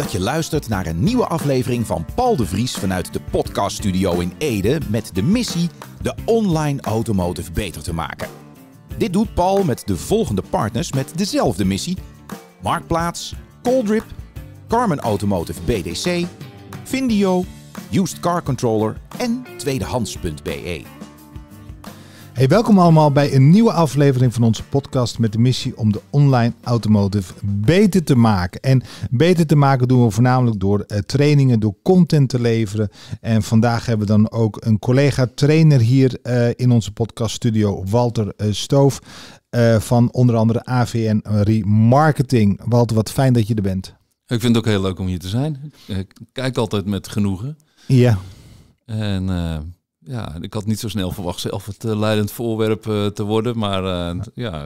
dat je luistert naar een nieuwe aflevering van Paul de Vries vanuit de podcaststudio in Ede met de missie de online automotive beter te maken. Dit doet Paul met de volgende partners met dezelfde missie: Marktplaats, Coldrip, Carmen Automotive BDC, Vindio, Used Car Controller en tweedehands.be. Hey, welkom allemaal bij een nieuwe aflevering van onze podcast met de missie om de online automotive beter te maken. En beter te maken doen we voornamelijk door eh, trainingen, door content te leveren. En vandaag hebben we dan ook een collega trainer hier eh, in onze podcast studio, Walter uh, Stoof van onder andere AVN Remarketing. Walter, wat fijn dat je er bent. Ik vind het ook heel leuk om hier te zijn. Ik kijk altijd met genoegen. Ja. En ja, ik had niet zo snel verwacht zelf het eh, leidend voorwerp eh, te worden. Maar eh, ja,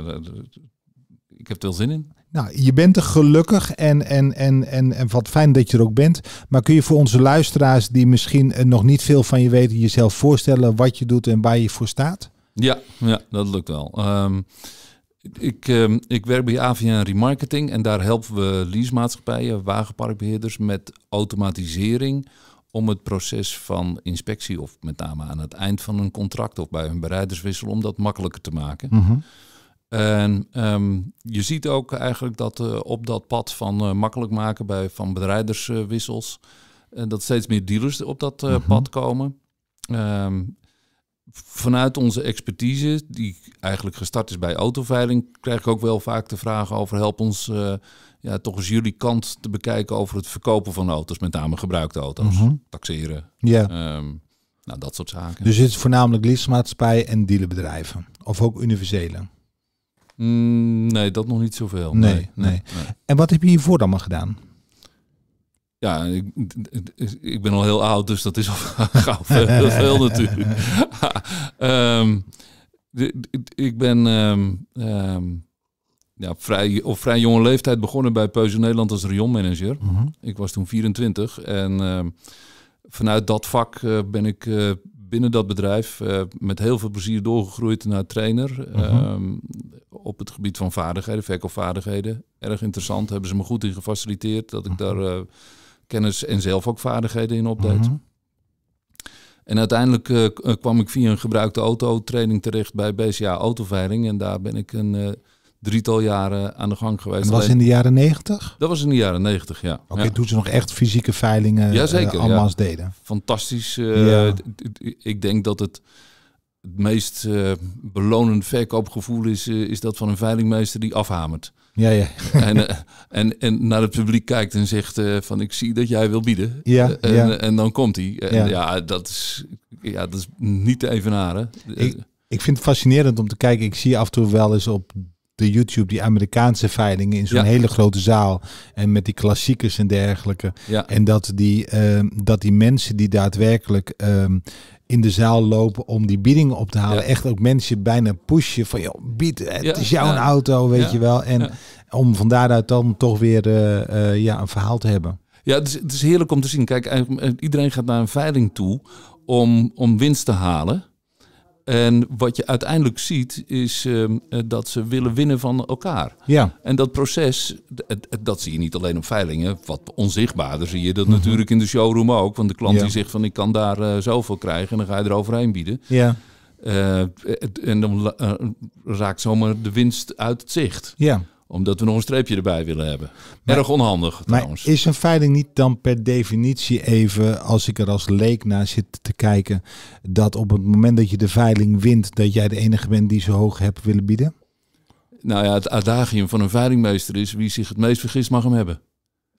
ik heb er wel zin in. Nou, je bent er gelukkig en, en, en, en, en wat fijn dat je er ook bent. Maar kun je voor onze luisteraars die misschien nog niet veel van je weten, jezelf voorstellen wat je doet en waar je voor staat? Ja, ja dat lukt wel. Ehm, ik, ehm, ik werk bij AVN Remarketing en daar helpen we leasemaatschappijen, wagenparkbeheerders met automatisering om het proces van inspectie, of met name aan het eind van een contract of bij een bereiderswissel, om dat makkelijker te maken. Mhm. En ehm, je ziet ook eigenlijk dat uh, op dat pad van eh, makkelijk maken bij, van bedrijderswissels, uh, eh, dat steeds meer dealers op dat mhm. pad komen. Ehm, vanuit onze expertise, die eigenlijk gestart is bij autoveiling, krijg ik ook wel vaak de vraag over help ons ja, toch eens jullie kant te bekijken over het verkopen van auto's, met name gebruikte auto's, mhm. taxeren. Ja. Ehm, nou, dat soort zaken. Dus het is voornamelijk leasemaatschappij en dealerbedrijven? Of ook universele? Mm, nee, dat nog niet zoveel. Nee, nee, nee. En wat heb je hiervoor dan allemaal gedaan? Ja, ik, ik, ben al heel oud, dus dat is al gauw veel, natuurlijk. Ehm, ik ben ehm, ja, vrij, op vrij jonge leeftijd begonnen bij Peugeot Nederland als rionmanager. Mhm. Ik was toen 24 en ehm, vanuit dat vak eh, ben ik eh, binnen dat bedrijf eh, met heel veel plezier doorgegroeid naar trainer. Mhm. Ehm, op het gebied van vaardigheden, verkoopvaardigheden. Erg interessant, hebben ze me goed in gefaciliteerd dat ik mhm. daar kennis en zelf ook vaardigheden in opdeed. En uiteindelijk kwam ik via een gebruikte auto training terecht bij BCA Autoveiling en daar ben ik een drietal jaren aan de gang geweest. En dat was in de jaren negentig? Dat was in de jaren negentig, ja. Oké, okay, toen ze nog echt fysieke veilingen eh, Jazeker, ja. deden. Fantastisch. Eh, ja. Ik denk dat het het meest eh, belonend verkoopgevoel is, is dat van een veilingmeester die afhamert. Ja, ja. En, en, en naar het publiek kijkt en zegt van ik zie dat jij wil bieden. Ja, en, ja. en dan komt hij. Ja. ja. dat is, ja, dat is niet te evenaren. Ik, ik vind het fascinerend om te kijken. Ik zie af en toe wel eens op de YouTube, die Amerikaanse veilingen in zo'n hele grote zaal. En met die klassiekers en dergelijke. En dat die, ehm, dat die mensen die daadwerkelijk ehm, in de zaal lopen om die biedingen op te halen. Echt ook mensen bijna pushen van, joh, bied, het is jouw auto, weet je wel. En om van daaruit dan toch weer eh, eh, ja, een verhaal te hebben. Ja, het is, het is heerlijk om te zien. Kijk, eh, iedereen gaat naar een veiling toe om, om winst te halen. En wat je uiteindelijk ziet is ehm, eh, dat ze willen winnen van elkaar. Ja. En dat proces, dat zie je niet alleen op veilingen. Wat onzichtbaarder zie je dat mhm. natuurlijk in de showroom ook. Want de klant die zegt van ik kan daar uh, zoveel krijgen en dan ga je er overheen bieden. Ja. Eh, en dan raakt zomaar de winst uit het zicht. Ja omdat we nog een streepje erbij willen hebben. Maar, Erg onhandig maar is een veiling niet dan per definitie even, als ik er als leek naar zit te kijken, dat op het moment dat je de veiling wint, dat jij de enige bent die zo hoog hebt willen bieden? Nou ja, het adagium van een veilingmeester is wie zich het meest vergist mag hem hebben.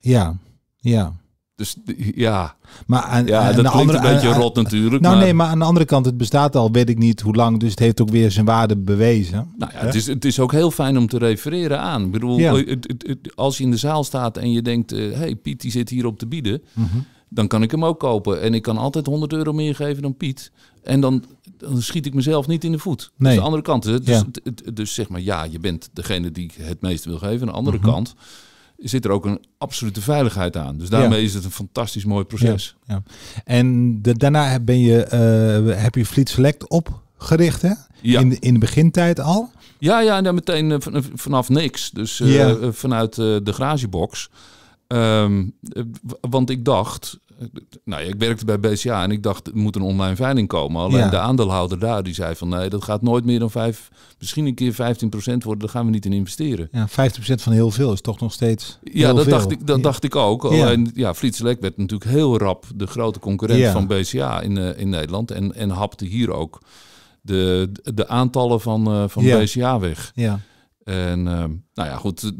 Ja, ja. Dus ja. Maar aan, ja, dat de andere, een beetje rot natuurlijk. Nou maar... nee, maar aan de andere kant, het bestaat al, weet ik niet hoe lang. Dus het heeft ook weer zijn waarde bewezen. Nou ja, het is, het is ook heel fijn om te refereren aan. Ik bedoel, als je in de zaal staat en je denkt... Hé, eh, hey, Piet die zit hier op te bieden. Mhm. Dan kan ik hem ook kopen. En ik kan altijd 100 euro meer geven dan Piet. En dan, dan schiet ik mezelf niet in de voet. Nee. Dus de andere kant. Dus, dus, zeg maar, ja, je bent degene die het meeste wil geven. Aan de andere mhm. kant zit er ook een absolute veiligheid aan. Dus daarmee is het een fantastisch mooi proces. Ja, En de, daarna ben je, eh, heb je Fleet Select opgericht, hè? In, de, in de begintijd al? Ja, ja, en dan meteen eh, vanaf niks. Dus uh, vanuit de garagebox. Um, want ik dacht, nou, ik werkte bij BCA en ik dacht, er moet een online veiling komen. Alleen de aandeelhouder daar, die zei van, nee, dat gaat nooit meer dan 5, misschien een keer 15% worden. Daar gaan we niet in investeren. Ja, 50% van heel veel is toch nog steeds Ja, dat, Dacht, ik, dat dacht ik ook. Alleen, ja, Frits Lek werd natuurlijk heel rap de grote concurrent van BCA in, eh, in Nederland. En, en hapte hier ook de, de aantallen van, eh, van BCA weg. Ja. En ehm, nou ja, goed.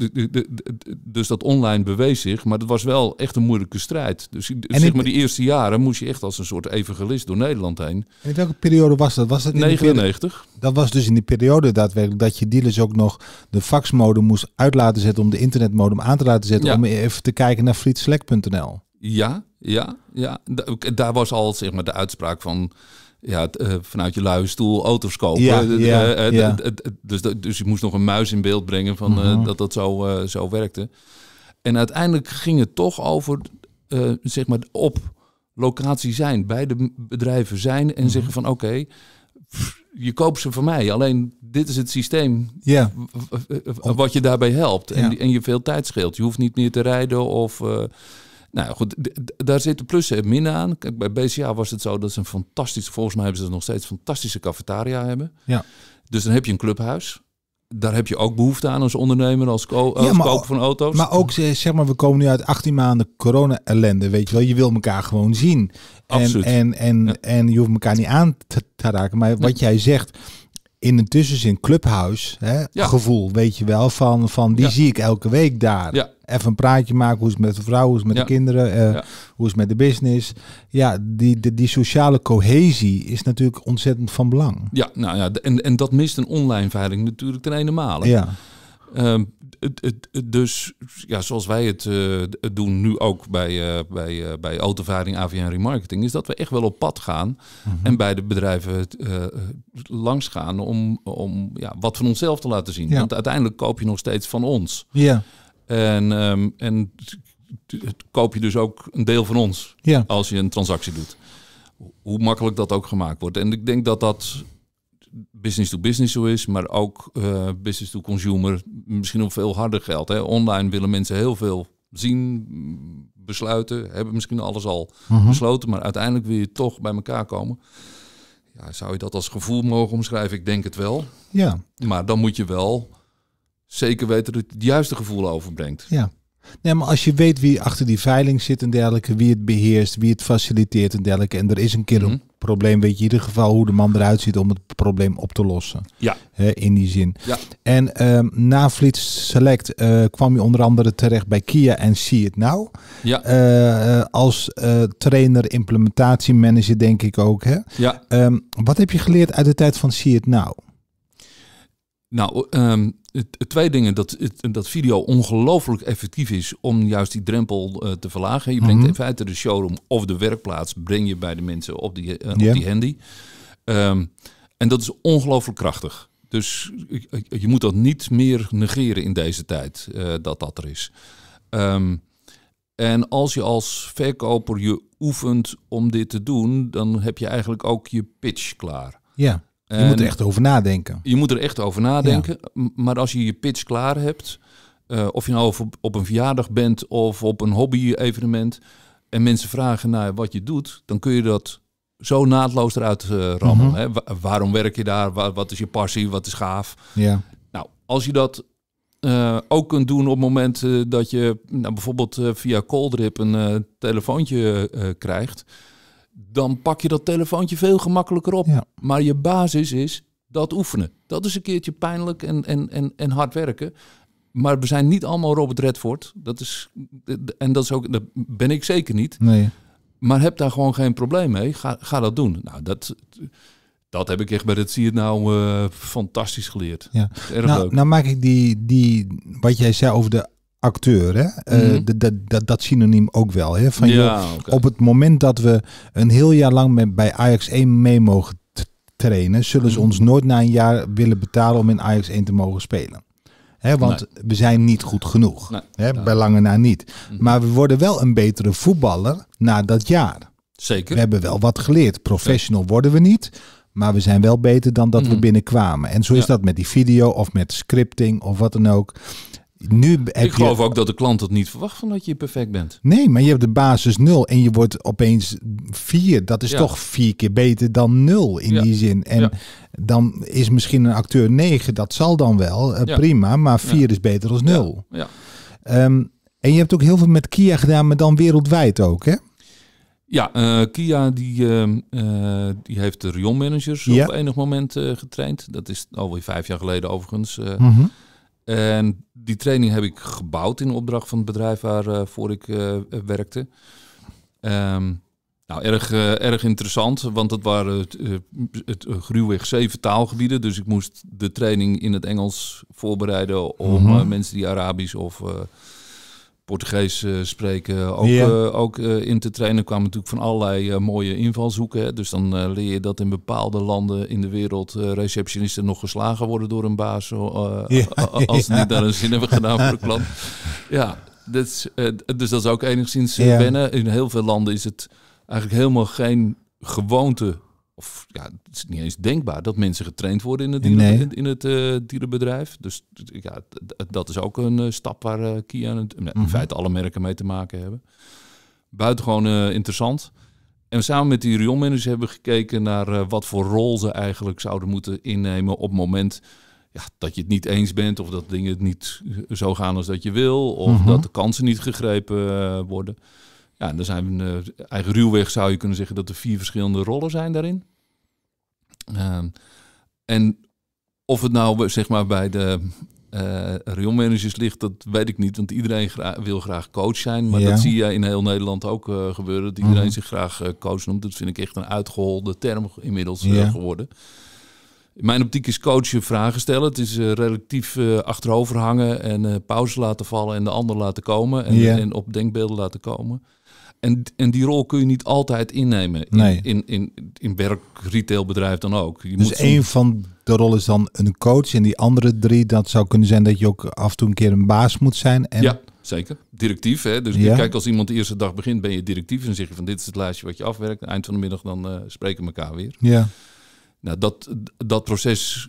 dus dat online bewees zich. Maar het was wel echt een moeilijke strijd. Dus zeg maar, die eerste jaren moest je echt als een soort evangelist door Nederland heen. En in welke periode was dat? Was dat in 99. dat was dus in die periode daadwerkelijk dat je dealers ook nog de faxmodem moest uit laten zetten. Om de internetmodem aan te laten zetten. Om even te kijken naar frietslek.nl Ja, ja, ja. daar was al zeg maar de uitspraak van ja, eh, vanuit je luie stoel auto's kopen. Ja, eh, eh, ja, Dus, dus je moest nog een muis in beeld brengen van, mhm. dat dat zo, zo werkte. En uiteindelijk ging het toch over, zeg maar, op locatie zijn, bij de bedrijven zijn en mhm. zeggen van oké, je koopt ze van mij. Alleen dit is het systeem ja. wat je daarbij helpt. En, en je veel tijd scheelt. Je hoeft niet meer te rijden of nou goed, daar zitten plussen en minnen aan. Kijk, bij BCA was het zo dat ze een fantastische, volgens mij hebben ze nog steeds fantastische cafetaria hebben. Ja. Dus dan heb je een clubhuis. Daar heb je ook behoefte aan als ondernemer, als, ko ja, van auto's. Maar ook, eh, zeg maar, we komen nu uit 18 maanden corona-ellende, weet je wel. Je wil elkaar gewoon zien. En, Absoluut. En, en, en je hoeft elkaar niet aan te, raken. Maar wat jij zegt, in een tussenzin clubhuis hè, gevoel, weet je wel, van, van die zie ik elke week daar. Ja. Even een praatje maken, hoe is het met de vrouw, hoe is het met de kinderen, eh, hoe is het met de business. Ja, die, die, die, sociale cohesie is natuurlijk ontzettend van belang. Ja, nou ja, en, en dat mist een online veiling natuurlijk ten ene male. Ja. Um, dus ja, zoals wij het eh, doen nu ook bij, uh, bij, uh, bij autovaring, AVN Remarketing, is dat we echt wel op pad gaan mhm. en bij de bedrijven langs gaan om, om ja, wat van onszelf te laten zien. Ja. Want uiteindelijk koop je nog steeds van ons. Ja. En, ehm, en koop je dus ook een deel van ons ja. als je een transactie doet. Hoe makkelijk dat ook gemaakt wordt. En ik denk dat dat business to business zo is, maar ook eh, business to consumer misschien nog veel harder geld. Hè. Online willen mensen heel veel zien, besluiten, hebben misschien alles al mhm. besloten, maar uiteindelijk wil je toch bij elkaar komen. Ja, zou je dat als gevoel mogen omschrijven? Ik denk het wel. Ja. Maar dan moet je wel zeker weten dat het het juiste gevoel overbrengt. Ja. Nee, maar als je weet wie achter die veiling zit en dergelijke, wie het beheerst, wie het faciliteert en dergelijke. En er is een keer een mhm. probleem, weet je in ieder geval hoe de man eruit ziet om het probleem op te lossen. Ja. in die zin. Ja. En ehm, na Fleet Select eh, kwam je onder andere terecht bij Kia en See It Now. Ja. Eh, eh, als trainer- trainer, implementatiemanager denk ik ook. Hè? Ja. Ehm, wat heb je geleerd uit de tijd van See It Now? Nou, um, twee dingen. Dat, dat video ongelooflijk effectief is om juist die drempel eh, te verlagen. Je brengt mhm. in feite de showroom of de werkplaats breng je bij de mensen op die, eh, op die handy. Ehm, en dat is ongelooflijk krachtig. Dus je moet dat niet meer negeren in deze tijd eh, dat dat er is. Ehm, en als je als verkoper je oefent om dit te doen, dan heb je eigenlijk ook je pitch klaar. Ja. Je moet er echt over nadenken. Je moet er echt over nadenken. Maar als je je pitch klaar hebt, eh, of je nou op, op een verjaardag bent of op een hobby-evenement, en mensen vragen naar wat je doet, dan kun je dat zo naadloos eruit eh, rammen. Mhm. waarom werk je daar? wat is je passie? Wat is gaaf? Ja. Nou, als je dat eh, ook kunt doen op het moment dat je nou, bijvoorbeeld via Coldrip een telefoontje krijgt dan pak je dat telefoontje veel gemakkelijker op. Maar je basis is dat oefenen. Dat is een keertje pijnlijk en, en, en, en hard werken. Maar we zijn niet allemaal Robert Redford. Dat is, en dat, is ook, dat ben ik zeker niet. Nee. Maar heb daar gewoon geen probleem mee. Ga, ga dat doen. Nou, dat, dat heb ik echt bij het zie je nou eh, fantastisch geleerd. Ja. nou, nou maak ik die, die, wat jij zei over de acteur. Hè? Mm dat synoniem ook wel. Hè? Van, ja, Op het moment dat we een heel jaar lang met, bij Ajax 1 mee mogen trainen, zullen ze mhm. ons nooit na een jaar willen betalen om in Ajax 1 te mogen spelen. Hè? want we zijn niet goed genoeg. hè? Bij lange na niet. Mhm. Maar we worden wel een betere voetballer na dat jaar. Zeker. We hebben wel wat geleerd. Professional worden we niet. Maar we zijn wel beter dan dat we mhm. binnenkwamen. En zo is dat met die video of met scripting of wat dan ook ik geloof ook dat de klant het niet verwacht van dat je perfect bent. Nee, maar je hebt de basis 0 en je wordt opeens vier. Dat is toch vier keer beter dan 0 in die zin. En dan is misschien een acteur 9, dat zal dan wel, eh, prima, maar vier is beter dan 0. Ja. Ehm, en je hebt ook heel veel met Kia gedaan, maar dan wereldwijd ook, hè? Ja, eh, Kia die, ehm, eh, die heeft de Rion managers op enig moment getraind. Dat is alweer vijf jaar geleden overigens. Mm en die training heb ik gebouwd in opdracht van het bedrijf waarvoor eh, ik eh, werkte. Ehm, nou, erg, eh, erg interessant, want het waren het, uh, zeven taalgebieden. Dus ik moest de training in het Engels voorbereiden om mhm. mensen die Arabisch of Portugees eh, spreken eh, ook, eh, ook in te trainen. kwamen natuurlijk van allerlei mooie invalshoeken. Hè. Dus dan leer je dat in bepaalde landen in de wereld receptionisten nog geslagen worden door een baas. Als ze niet daar een zin hebben gedaan voor de klant. Ja, dus, dus dat is ook enigszins wennen. In heel veel landen is het eigenlijk helemaal geen gewoonte of ja, het is niet eens denkbaar dat mensen getraind worden in het, in, het eh, dierenbedrijf. Dus ja, dat is ook een eh, stap waar eh, Kia en, in mhm. feite alle merken mee te maken hebben. Buitengewoon interessant. En samen met die Rion-managers hebben we gekeken naar wat voor rol ze eigenlijk zouden moeten innemen op het moment ja, dat je het niet eens bent of dat dingen niet zo gaan als dat je wil of mhm. dat de kansen niet gegrepen worden. Ja, en daar zijn, uh, eh, eigen ruwweg zou je kunnen zeggen dat er vier verschillende rollen zijn daarin. Ehm, en of het nou zeg maar bij de uh, eh, rioolmanagers ligt, dat weet ik niet. Want iedereen wil graag coach zijn. Maar dat zie je in heel Nederland ook eh, gebeuren. Dat iedereen mhm. zich graag coach noemt. Dat vind ik echt een uitgeholde term inmiddels ja. geworden. In mijn optiek is coachen vragen stellen. Het is relatief achterover hangen en uh, pauze laten vallen en de ander laten komen. En, en op denkbeelden laten komen. En, en die rol kun je niet altijd innemen. In, nee. in, in, in werk, retailbedrijf dan ook. Je dus een van de rollen is dan een coach. En die andere drie, dat zou kunnen zijn dat je ook af en toe een keer een baas moet zijn. En... Ja, zeker. Directief. Hè? Dus ja. kijk, als iemand de eerste dag begint, ben je directief. En zeg je van dit is het lijstje wat je afwerkt. Eind van de middag dan eh, spreken we elkaar weer. Ja. Nou, dat, dat proces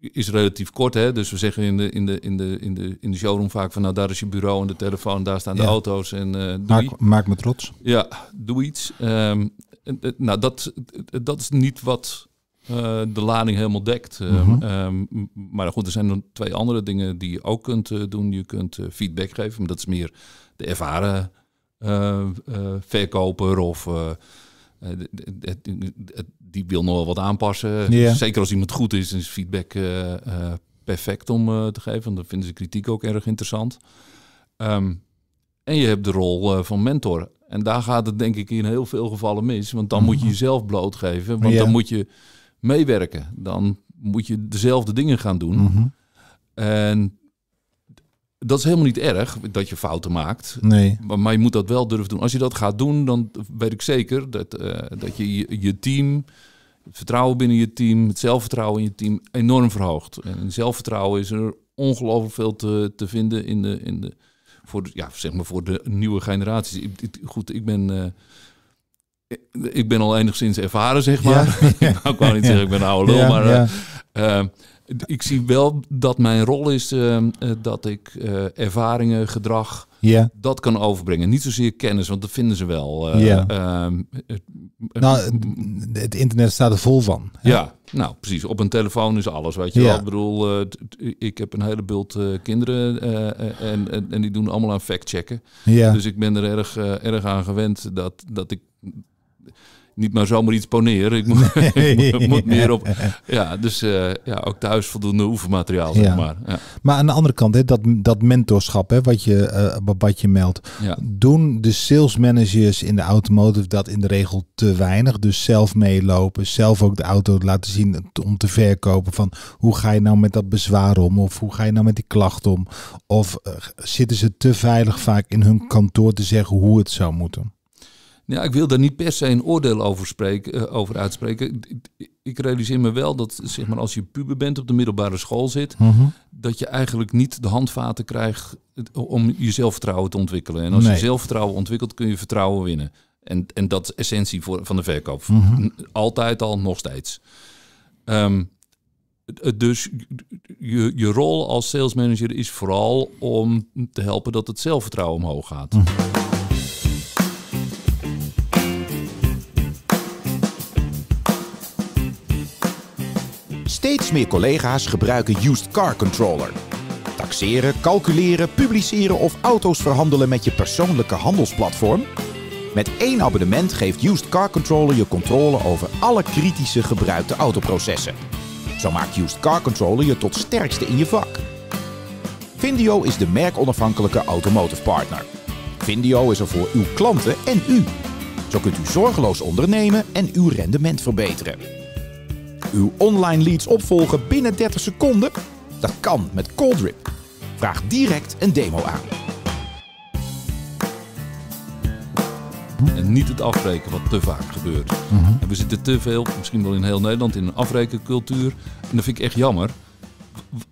is relatief kort. Hè? Dus we zeggen in de, in, de, in, de, in, de, in de showroom vaak van nou daar is je bureau en de telefoon, daar staan de auto's. En, eh, maak, maak, me trots. Ja, doe iets. Ehm, eh, nou, dat, dat is niet wat eh, de lading helemaal dekt. Ehm, mhm. ehm, maar goed, er zijn nog twee andere dingen die je ook kunt doen. Je kunt feedback geven, dat is meer de ervaren verkoper of eh, die wil nog wel wat aanpassen. Zeker als iemand goed is, is feedback eh, eh, perfect om te geven. Want dan vinden ze kritiek ook erg interessant. Ehm, en je hebt de rol van mentor. En daar gaat het denk ik in heel veel gevallen mis. Want dan moet je mhm. jezelf blootgeven. Want dan moet je meewerken. Dan moet je dezelfde dingen gaan doen. Mhm. En dat is helemaal niet erg dat je fouten maakt. Nee. Maar, maar, je moet dat wel durven doen. Als je dat gaat doen, dan weet ik zeker dat, eh, dat je, je, team, het vertrouwen binnen je team, het zelfvertrouwen in je team enorm verhoogt. En zelfvertrouwen is er ongelooflijk veel te, te vinden in de, in de, voor, de, ja, zeg maar voor de nieuwe generaties. Ik, goed, ik ben. Eh, ik ben al enigszins ervaren, zeg maar. ik wou niet zeggen, ik ben een oude maar... Eh, ik zie wel dat mijn rol is ehm, eh, dat ik uh, ervaringen, gedrag, dat kan overbrengen. Niet zozeer kennis, want dat vinden ze wel. Uh, nou, het, internet staat er vol van. Ja, nou precies. Op een telefoon is alles, weet je wel. Ik bedoel, ik heb een hele bult kinderen en, en, en, die doen allemaal aan factchecken. Dus ik ben er erg, erg aan gewend dat, dat ik niet maar zomaar iets poneren. Ik moet, moet meer op. Ja, dus eh, ja, ook thuis voldoende oefenmateriaal, zeg maar. Ja. Maar aan de andere kant, hè, dat, dat mentorschap, hè, wat, je, uh, wat je meldt. Doen de sales managers in de automotive dat in de regel te weinig? Dus zelf meelopen, zelf ook de auto laten zien om te verkopen. Van hoe ga je nou met dat bezwaar om? Of hoe ga je nou met die klacht om? Of eh, zitten ze te veilig vaak in hun kantoor te zeggen hoe het zou moeten? Ja, ik wil daar niet per se een oordeel over, spreken, eh, over uitspreken. Ik, realiseer me wel dat zeg maar, als je puber bent op de middelbare school zit, mhm. dat je eigenlijk niet de handvaten krijgt om je zelfvertrouwen te ontwikkelen. En als je zelfvertrouwen ontwikkelt, kun je vertrouwen winnen. En, en dat is essentie voor, van de verkoop. Mhm. Altijd al, nog steeds. Ehm, dus je, je rol als salesmanager is vooral om te helpen dat het zelfvertrouwen omhoog gaat. Mhm. Steeds meer collega's gebruiken Used Car Controller. Taxeren, calculeren, publiceren of auto's verhandelen met je persoonlijke handelsplatform? Met één abonnement geeft Used Car Controller je controle over alle kritische gebruikte autoprocessen. Zo maakt Used Car Controller je tot sterkste in je vak. Vindio is de merkonafhankelijke automotive partner. Vindio is er voor uw klanten en u. Zo kunt u zorgeloos ondernemen en uw rendement verbeteren. Uw online leads opvolgen binnen 30 seconden? Dat kan met Coldrip. Vraag direct een demo aan. En niet het afbreken, wat te vaak gebeurt. Mhm. we zitten te veel, misschien wel in heel Nederland, in een afrekencultuur. En dat vind ik echt jammer.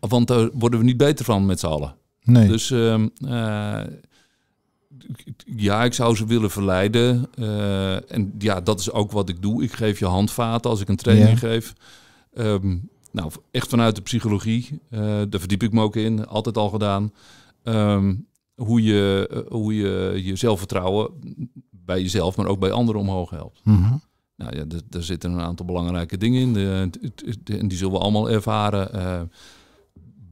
Want daar worden we niet beter van met z'n allen. Nee. Dus ehm, eh, ja, ik zou ze willen verleiden. Eh, en ja, dat is ook wat ik doe. Ik geef je handvaten als ik een training geef. Ehm, nou, echt vanuit de psychologie. Uh, daar verdiep ik me ook in. Altijd al gedaan. Ehm, hoe, je, eh, hoe je je zelfvertrouwen bij jezelf, maar ook bij anderen omhoog helpt. Mhm. Nou ja, daar zitten een aantal belangrijke dingen in. En die zullen we allemaal ervaren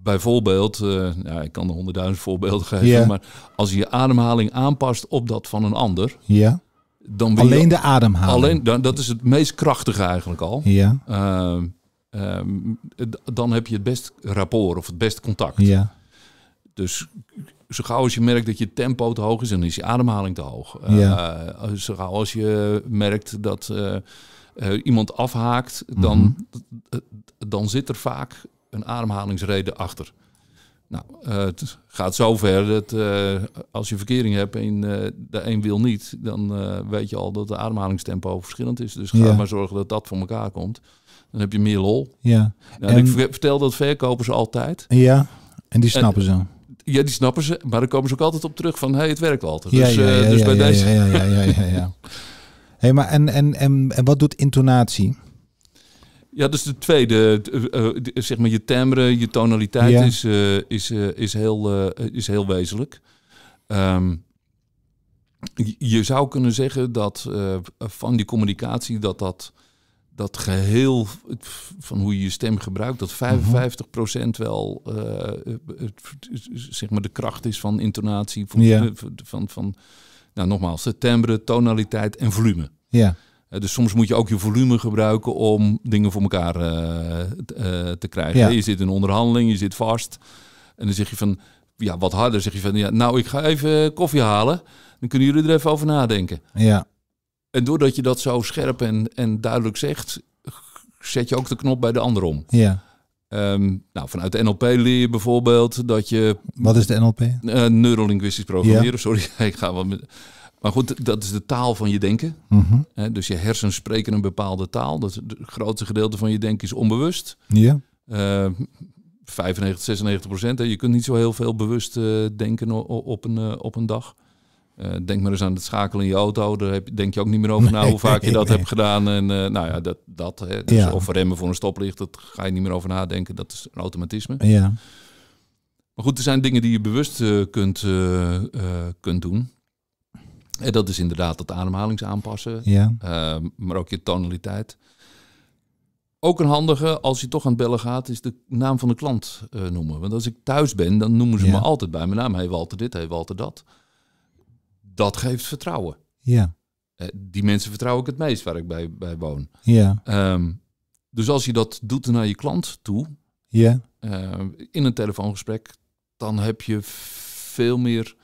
bijvoorbeeld, eh, ja, ik kan er honderdduizend voorbeelden geven, maar als je je ademhaling aanpast op dat van een ander, ja. dan wil alleen de ademhaling. Alleen, dat is het meest krachtige eigenlijk al. Ja. Eh, ehm, dan heb je het best rapport of het best contact. Ja. Dus zo gauw als je merkt dat je tempo te hoog is, dan is je ademhaling te hoog. Eh, ja. zo gauw als je merkt dat iemand afhaakt, dan, mhm. dan zit er vaak een ademhalingsreden achter. Nou, eh, het gaat zover dat eh, als je verkering hebt en eh, de een wil niet, dan weet je al dat de ademhalingstempo verschillend is. Dus ga maar zorgen dat dat voor elkaar komt. Dan heb je meer lol. Ja. Nou, en... Ik vertel dat verkopers altijd. Ja, en die snappen ze. Ja, die snappen ze, maar dan komen ze ook altijd op terug van, hé, hey, het werkt altijd. Ja, dus, ja, ja, dus bij deze... Ja, ja, ja, ja, ja. hey, maar en, en, en, en wat doet intonatie? Ja, dus de tweede. Eh, eh, zeg maar je timbre, je tonaliteit is, eh, is, is, heel, is heel wezenlijk. Ehm, je zou kunnen zeggen dat van die communicatie, dat dat, dat geheel van hoe je je stem gebruikt, dat 55% mhm. wel zeg maar de kracht is van intonatie, van, ja. van, van, nou nogmaals, de timbre, tonaliteit en volume. Ja. Eh, dus soms moet je ook je volume gebruiken om dingen voor elkaar eh, eh, te krijgen. Je zit in onderhandeling, je zit vast. En dan zeg je van, ja, wat harder zeg je van, ja, nou, ik ga even koffie halen. Dan kunnen jullie er even over nadenken. Ja. En doordat je dat zo scherp en, en duidelijk zegt, zet je ook de knop bij de ander om. Ja. Ehm, nou, vanuit de NLP leer je bijvoorbeeld dat je... Wat is de NLP? Uh, neurolinguistisch programmeren, sorry. ik ga wat met... Maar goed, dat is de taal van je denken. Mhm. dus je hersens spreken een bepaalde taal. Dat het grootste gedeelte van je denken is onbewust. Ja. Yeah. 95, 96 procent. Je kunt niet zo heel veel bewust eh, denken op een, eh, op een dag. Eh, denk maar eens aan het schakelen in je auto. Daar denk je ook niet meer over na hoe vaak je dat hebt gedaan. En nou ja, dat. dat hè. Dus of remmen voor een stoplicht, dat ga je niet meer over nadenken. Dat is een automatisme. Ja. Maar goed, er zijn dingen die je bewust kunt, kunt doen. En dat is inderdaad het ademhalingsaanpassen, ja. Ehm, maar ook je tonaliteit. Ook een handige, als je toch aan het bellen gaat, is de naam van de klant eh, noemen. Want als ik thuis ben, dan noemen ze me altijd bij mijn naam. Hey Walter dit, hey Walter dat. Dat geeft vertrouwen. Ja. Eh, die mensen vertrouw ik het meest waar ik bij, bij woon. Ja. Ehm, dus als je dat doet naar je klant toe, ja. Ehm, in een telefoongesprek, dan heb je veel meer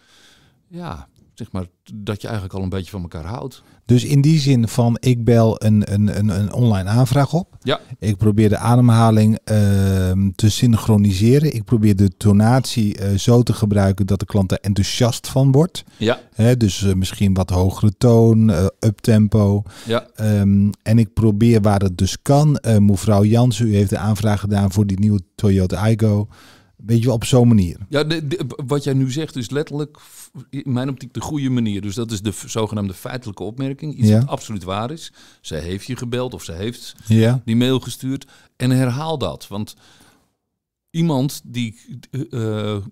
ja, zeg maar, dat je eigenlijk al een beetje van elkaar houdt. Dus in die zin van ik bel een, een, een, een online aanvraag op. Ja. Ik probeer de ademhaling ehm, te synchroniseren. Ik probeer de tonatie eh, zo te gebruiken dat de klant er enthousiast van wordt. Ja. dus eh, misschien wat hogere toon, eh, uptempo. Ja. Ehm, en ik probeer waar het dus kan. mevrouw Jansen, u heeft de aanvraag gedaan voor die nieuwe Toyota Igo. Weet je op zo'n manier. Ja, wat jij nu zegt is letterlijk in mijn optiek de goede manier. Dus dat is de zogenaamde feitelijke opmerking. Iets ja. wat absoluut waar is. Ze heeft je gebeld of ze heeft die mail gestuurd. En herhaal dat. Want iemand die eh, eh,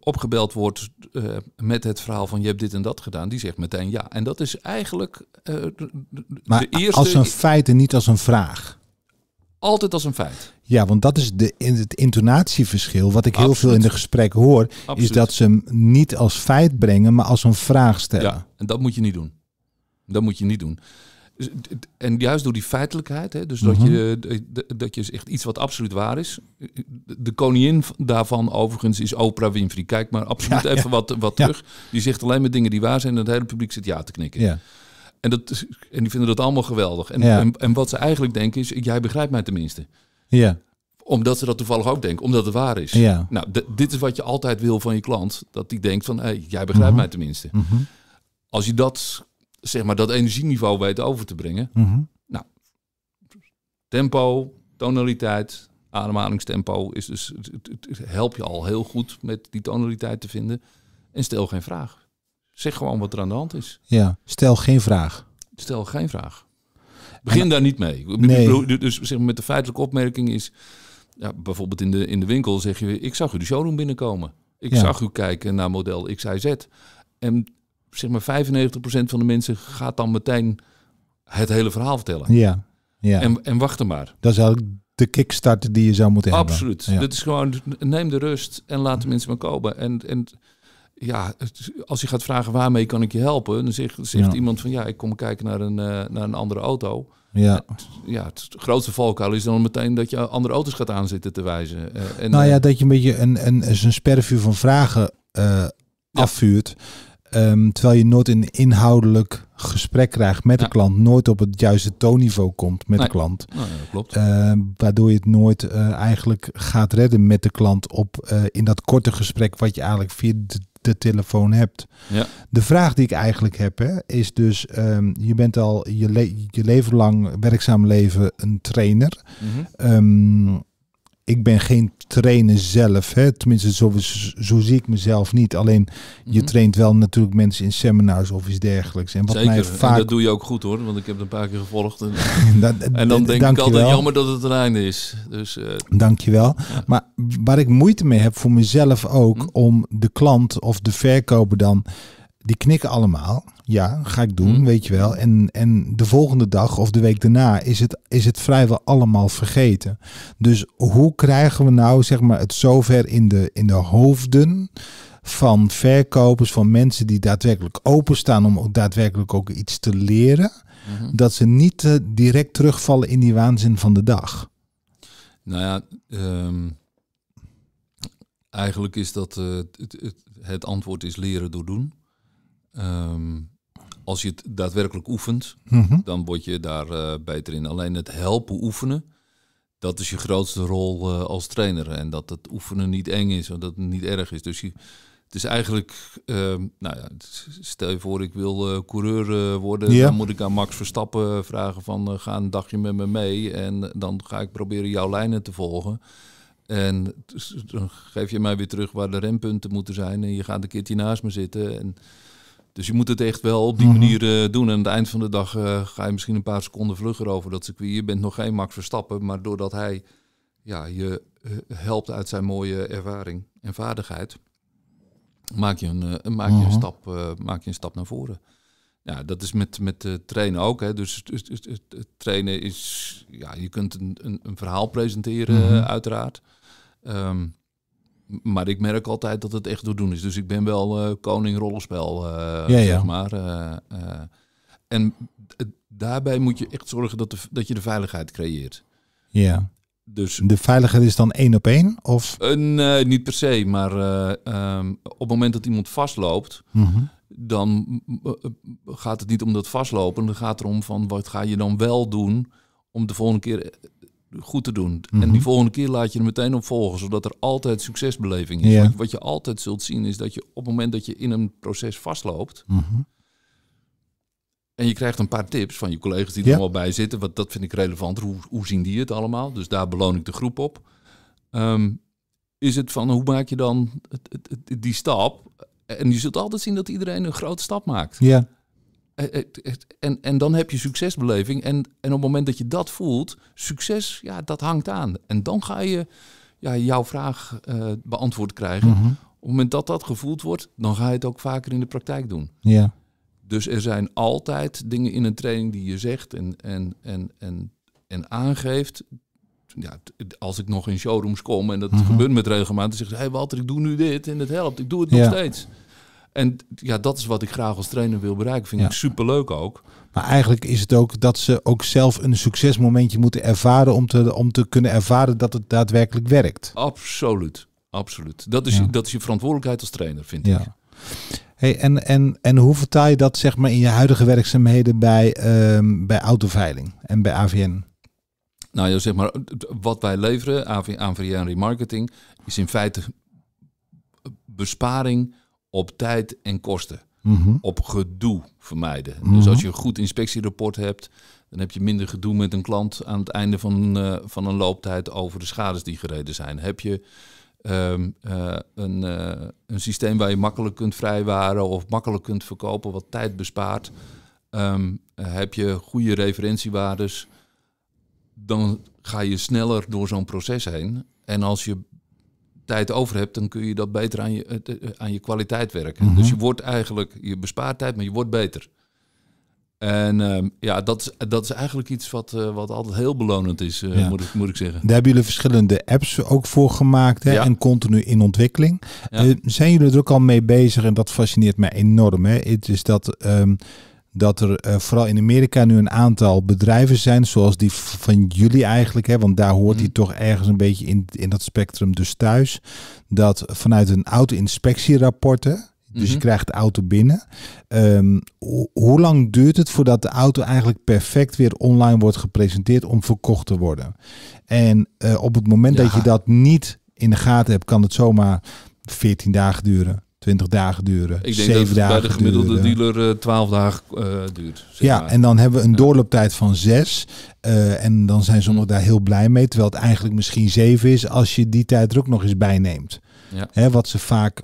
opgebeld wordt eh, met het verhaal van je hebt dit en dat gedaan, die zegt meteen ja. En dat is eigenlijk de, maar als een feit en niet als een vraag altijd als een feit. Ja, want dat is de, in het intonatieverschil. Wat ik heel veel in de gesprekken hoor, is dat ze hem niet als feit brengen, maar als een vraag stellen. Ja, en dat moet je niet doen. Dat moet je niet doen. Dus en juist door die feitelijkheid, hè, dus dat, mhm. je, dat je echt iets wat absoluut waar is. De koningin daarvan overigens is Oprah Winfrey. Kijk maar absoluut even Wat, wat terug. Die zegt alleen maar dingen die waar zijn en het hele publiek zit ja te knikken. Ja. En, dat, is, en die vinden dat allemaal geweldig. En, en, wat ze eigenlijk denken is, jij begrijpt mij tenminste. Ja. Omdat ze dat toevallig ook denken, omdat het waar is. Nou, dit is wat je altijd wil van je klant. Dat die denkt van, hey, jij begrijpt mhm. mij tenminste. Mhm. Als je dat, zeg maar, dat energieniveau weet over te brengen. Mhm. Nou, tempo, tonaliteit, ademhalingstempo is dus, het, help je al heel goed met die tonaliteit te vinden. En stel geen vraag. Zeg gewoon wat er aan de hand is. Ja, stel geen vraag. Stel geen vraag. Begin daar niet mee. Nee. Dus zeg maar, met de feitelijke opmerking is... Ja, bijvoorbeeld in de, in de winkel zeg je... Ik zag u de showroom binnenkomen. Ik zag u kijken naar model XYZ. En zeg maar 95% van de mensen gaat dan meteen het hele verhaal vertellen. Ja. ja. En, en er maar. Dat is eigenlijk de kickstarter die je zou moeten hebben. Absoluut. Dat is gewoon, neem de rust en laat de mensen maar komen. En, en ja, als je gaat vragen waarmee kan ik je helpen, dan zegt, zegt iemand van ja, ik kom kijken naar een, eh, naar een andere auto. Ja. ja, het grootste valkuil is dan meteen dat je andere auto's gaat aanzitten te wijzen. Eh, en, nou ja, eh, dat je een beetje een, een, een spervuur van vragen afvuurt. Ehm, terwijl je nooit een inhoudelijk gesprek krijgt met de klant, nooit op het juiste toonniveau komt met de klant. Nou, ja, klopt. Ehm, waardoor je het nooit eigenlijk gaat redden met de klant op in dat korte gesprek wat je eigenlijk via de de telefoon hebt. Ja. De vraag die ik eigenlijk heb hè, is dus, ehm, je bent al je, le je leven lang, werkzaam leven, een trainer. Mhm. Ehm, ik ben geen trainer zelf. Hè? Tenminste, zo, zo zie ik mezelf niet. Alleen je mhm. traint wel natuurlijk mensen in seminars of iets dergelijks. En wat mij vaak... dat doe je ook goed hoor, want ik heb het een paar keer gevolgd. En, en dan denk ik altijd jammer dat het een einde is. Dus, uh... Eh, Dankjewel. Ja. Maar waar ik moeite mee heb voor mezelf ook, mhm. om de klant of de verkoper dan die knikken allemaal. Ja, ga ik doen, hmm. weet je wel. En, en de volgende dag of de week daarna is het, is het vrijwel allemaal vergeten. Dus hoe krijgen we nou zeg maar, het zover in de, in de hoofden van verkopers, van mensen die daadwerkelijk openstaan om daadwerkelijk ook iets te leren, mhm. dat ze niet eh, direct terugvallen in die waanzin van de dag? Nou ja, ehm, eigenlijk is dat eh, het, het, het antwoord is leren door doen. Ehm, als je het daadwerkelijk oefent, mhm. dan word je daar eh, beter in. Alleen het helpen oefenen, dat is je grootste rol eh, als trainer. En dat het oefenen niet eng is, en dat het niet erg is. Dus je, het is eigenlijk, ehm, nou ja, stel je voor ik wil eh, coureur worden, dan moet ik aan Max Verstappen vragen van ga een dagje met me mee en dan ga ik proberen jouw lijnen te volgen. En dan geef je mij weer terug waar de rempunten moeten zijn en je gaat een keertje naast me zitten en dus je moet het echt wel op die mhm. manier eh, doen. En aan het eind van de dag eh, ga je misschien een paar seconden vlugger over dat circuit. Je bent nog geen Max Verstappen, maar doordat hij ja, je eh, helpt uit zijn mooie ervaring en vaardigheid, maak je een, maak je een, mhm. stap, maak je een stap naar voren. Ja, dat is met, met trainen ook. Hè. Dus het, het, het, trainen is, ja, je kunt een, een, een verhaal presenteren, mhm. uiteraard. Ehm, maar ik merk altijd dat het echt doen is. Dus ik ben wel uh, koning rollenspel, eh, ja, ja. zeg maar. Eh, en daarbij moet je echt zorgen dat, de, dat je de veiligheid creëert. Ja. Dus, de veiligheid is dan één op één? Of? nee, niet per se. Maar ehm, op het moment dat iemand vastloopt... Mhm. dan gaat het niet om dat vastlopen. Dan gaat het erom van wat ga je dan wel doen... om de volgende keer goed te doen. En mhm. die volgende keer laat je er meteen op volgen, zodat er altijd succesbeleving is. Wat, je, altijd zult zien is dat je op het moment dat je in een proces vastloopt. Mhm. En je krijgt een paar tips van je collega's die er ja. al bij zitten. Wat dat vind ik relevant. Hoe, hoe zien die het allemaal? Dus daar beloon ik de groep op. Ehm, is het van hoe maak je dan het, het, die stap? En je zult altijd zien dat iedereen een grote stap maakt. Ja. Eh, eh, en, en dan heb je succesbeleving. En, en op het moment dat je dat voelt, succes, ja, dat hangt aan. En dan ga je ja, jouw vraag eh, beantwoord krijgen. Mhm. Op het moment dat dat gevoeld wordt, dan ga je het ook vaker in de praktijk doen. Ja. Dus er zijn altijd dingen in een training die je zegt en, en, en, en, en aangeeft. Ja, als ik nog in showrooms kom en dat mhm. gebeurt met regelmaat, dan zeg ik: Hé hey Walter, ik doe nu dit en het helpt. Ik doe het nog steeds. En ja, dat is wat ik graag als trainer wil bereiken. Vind ja. ik superleuk ook. Maar eigenlijk is het ook dat ze ook zelf een succesmomentje moeten ervaren om te, om te kunnen ervaren dat het daadwerkelijk werkt. Absoluut, absoluut. Dat is, dat is je verantwoordelijkheid als trainer, vind ja. ik. Hey, en, en, en hoe vertaal je dat zeg maar, in je huidige werkzaamheden bij, ehm, bij autoveiling en bij AVN? Nou ja, zeg maar, wat wij leveren, AVN Remarketing, is in feite besparing op tijd en kosten. Mhm. Op gedoe vermijden. Dus mhm. als je een goed inspectierapport hebt, dan heb je minder gedoe met een klant aan het einde van, eh, van een looptijd over de schades die gereden zijn. Heb je ehm, eh, een, eh, een systeem waar je makkelijk kunt vrijwaren of makkelijk kunt verkopen, wat tijd bespaart. Ehm, heb je goede referentiewaardes, dan ga je sneller door zo'n proces heen. En als je tijd over hebt, dan kun je dat beter aan je, eh, eh, aan je kwaliteit werken. Mhm. Dus je wordt eigenlijk, je bespaart tijd, maar je wordt beter. En ehm, ja, dat is, dat is eigenlijk iets wat, eh, wat altijd heel belonend is, moet, ik, moet ik zeggen. Daar hebben jullie verschillende apps ook voor gemaakt hè? en continu in ontwikkeling. Ja. zijn jullie er ook al mee bezig? En dat fascineert mij enorm. Hè? Het is dat ehm, dat er eh, vooral in Amerika nu een aantal bedrijven zijn, zoals die van jullie eigenlijk, hè, want daar hoort hij mhm. toch ergens een beetje in, in dat spectrum dus thuis, dat vanuit een auto-inspectierapporten, dus je mhm. krijgt de auto binnen. Ehm, hoe lang duurt het voordat de auto eigenlijk perfect weer online wordt gepresenteerd om verkocht te worden? En eh, op het moment dat je dat niet in de gaten hebt, kan het zomaar 14 dagen duren. 20 dagen duren. Ik denk dat bij de gemiddelde dealer 12 eh, dagen uh, duurt. Zeg ja, en dan hebben we een doorlooptijd van 6. Uh, eh, en dan zijn sommigen mm. daar heel blij mee. Terwijl het eigenlijk misschien 7 is als je die tijd er ook nog eens bij neemt. Ja. Hè, wat ze vaak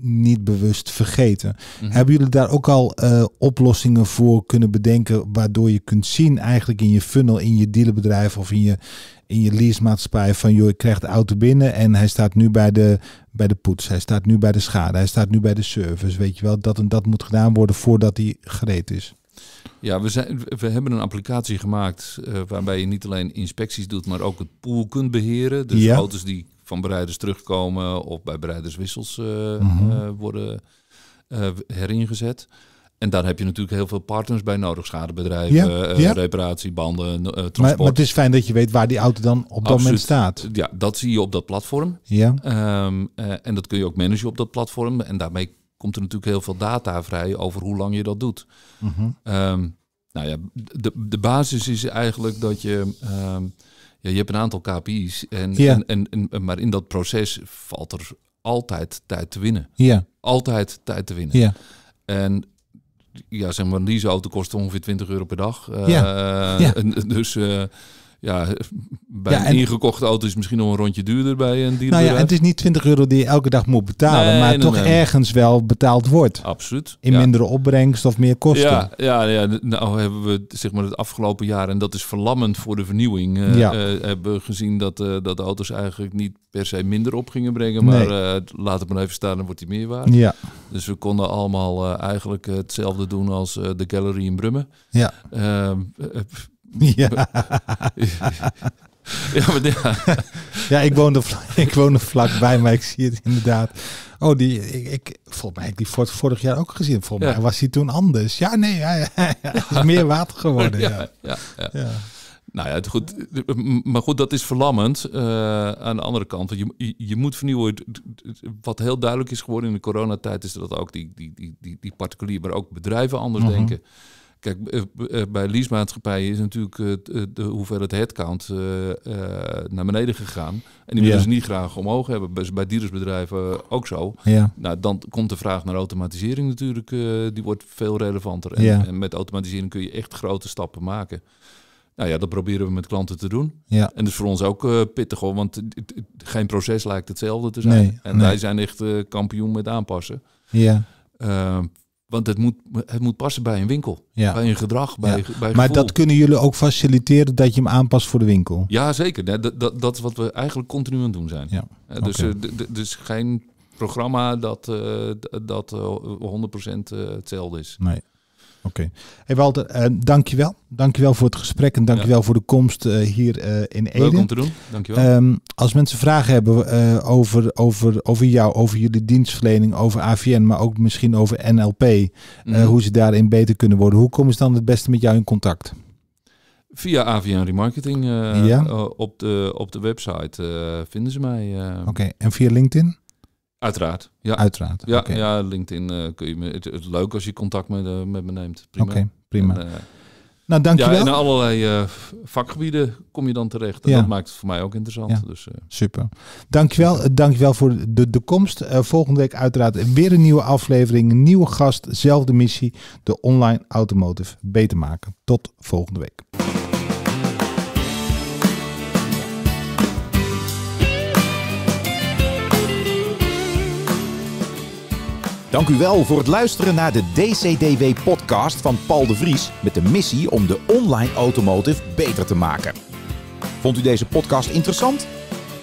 niet bewust vergeten. Mhm. Hebben jullie daar ook al eh, oplossingen voor kunnen bedenken, waardoor je kunt zien eigenlijk in je funnel, in je dealerbedrijf of in je, in je leasemaatschappij van joh, ik krijg de auto binnen en hij staat nu bij de, bij de poets, hij staat nu bij de schade, hij staat nu bij de service, weet je wel, dat en dat moet gedaan worden voordat hij gereed is. Ja, we, zijn, we hebben een applicatie gemaakt eh, waarbij je niet alleen inspecties doet, maar ook het pool kunt beheren. Dus ja. auto's die van bereiders terugkomen of bij bereiderswissels mm-hmm. Eh, eh, worden eh, heringezet. En daar heb je natuurlijk heel veel partners bij nodig. Schadebedrijven, reparatiebanden, transport. Maar, maar, het is fijn dat je weet waar die auto dan op dat moment staat. Ja, dat zie je op dat platform. Ja. Ehm, en dat kun je ook managen op dat platform. En daarmee komt er natuurlijk heel veel data vrij over hoe lang je dat doet. Mhm. Ehm, nou ja, de, de basis is eigenlijk dat je... Ehm, ja, je hebt een aantal KPI's. En, en, en, maar in dat proces valt er altijd tijd te winnen. Ja. Altijd tijd te winnen. Ja. En ja, zeg maar, een leaseauto kost ongeveer 20 euro per dag. ja. Eh, ja. dus... Eh, ja, bij een ingekochte auto is misschien nog een rondje duurder bij een dealer. Nou ja, het is niet 20 euro die je elke dag moet betalen, maar toch ergens wel betaald wordt. Absoluut. In mindere opbrengst of meer kosten. Ja, ja, ja, nou hebben we zeg maar het afgelopen jaar, en dat is verlammend voor de vernieuwing, eh, ja. Eh, hebben we gezien dat, eh, dat de auto's eigenlijk niet per se minder op gingen brengen, maar laat het maar even staan, dan wordt die meer waard. Ja. Dus we konden allemaal eigenlijk hetzelfde doen als de gallery in Brummen. Ja ehm, ja. Ja, ja. ja ik, woon er, ik woon vlakbij, maar ik zie het inderdaad. Oh, die, ik, ik, volgens mij heb ik die vorig jaar ook gezien. Volgens mij was hij toen anders. Ja, nee, hij, is meer water geworden. Ja, ja. ja, Nou ja, goed, maar goed, dat is verlammend. Eh, aan de andere kant, je, je moet vernieuwen. Wat heel duidelijk is geworden in de coronatijd, is dat ook die, die, die, die, particulier, maar ook bedrijven anders mhm. denken. Kijk, eh, eh, bij leasemaatschappijen is natuurlijk eh, de hoeveelheid headcount naar beneden gegaan. En die willen ze niet graag omhoog hebben. Bij diersbedrijven ook zo. Ja. Nou, dan komt de vraag naar automatisering natuurlijk, die wordt veel relevanter. En, ja. en met automatisering kun je echt grote stappen maken. Nou ja, dat proberen we met klanten te doen. Ja. En dat is voor ons ook pittig hoor, want geen proces lijkt hetzelfde te zijn. Nee, en wij zijn echt kampioen met aanpassen. Ja. Uh, want het moet, het moet passen bij een winkel. Ja. Bij een gedrag, bij, bij Maar dat kunnen jullie ook faciliteren dat je hem aanpast voor de winkel? Ja, zeker. Dat, dat, dat is wat we eigenlijk continu aan het doen zijn. Ja. Dus, eh, dus geen programma dat, eh, dat 100% eh, hetzelfde is. Nee. Oké. Okay. Walter, hey Walter, eh, dankjewel. Dankjewel voor het gesprek en dankjewel voor de komst uh, hier uh, in Ede. Leuk om te doen, dankjewel. Um, als mensen vragen hebben over, over, over jou, over jullie dienstverlening, over AVN, maar ook misschien over NLP, mhm. hoe ze daarin beter kunnen worden. Hoe komen ze dan het beste met jou in contact? Via AVN Remarketing op, de, op de website vinden ze mij. Oké, en via LinkedIn? Uiteraard. Ja, Uiteraard. ja, ja LinkedIn eh, kun je me. Het, het, leuk als je contact met, eh, met me neemt. Prima. Oké, prima. Eh, nou, dankjewel. Ja, in allerlei vakgebieden kom je dan terecht. En dat maakt het voor mij ook interessant. Ja. Dus, Super. Dankjewel. Dankjewel voor de, de komst. volgende week uiteraard weer een nieuwe aflevering. nieuwe gast, zelfde missie. De online automotive beter maken. Tot volgende week. Dank u wel voor het luisteren naar de DCDW-podcast van Paul de Vries met de missie om de online automotive beter te maken. Vond u deze podcast interessant?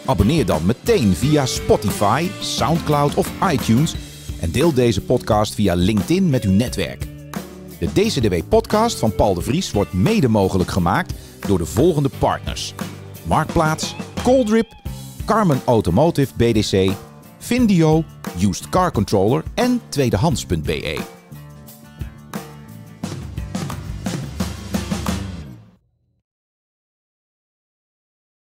Abonneer dan meteen via Spotify, SoundCloud of iTunes en deel deze podcast via LinkedIn met uw netwerk. De DCDW-podcast van Paul de Vries wordt mede mogelijk gemaakt door de volgende partners: Marktplaats, Coldrip, Carmen Automotive BDC Vindio, Used Car Controller en tweedehands.be.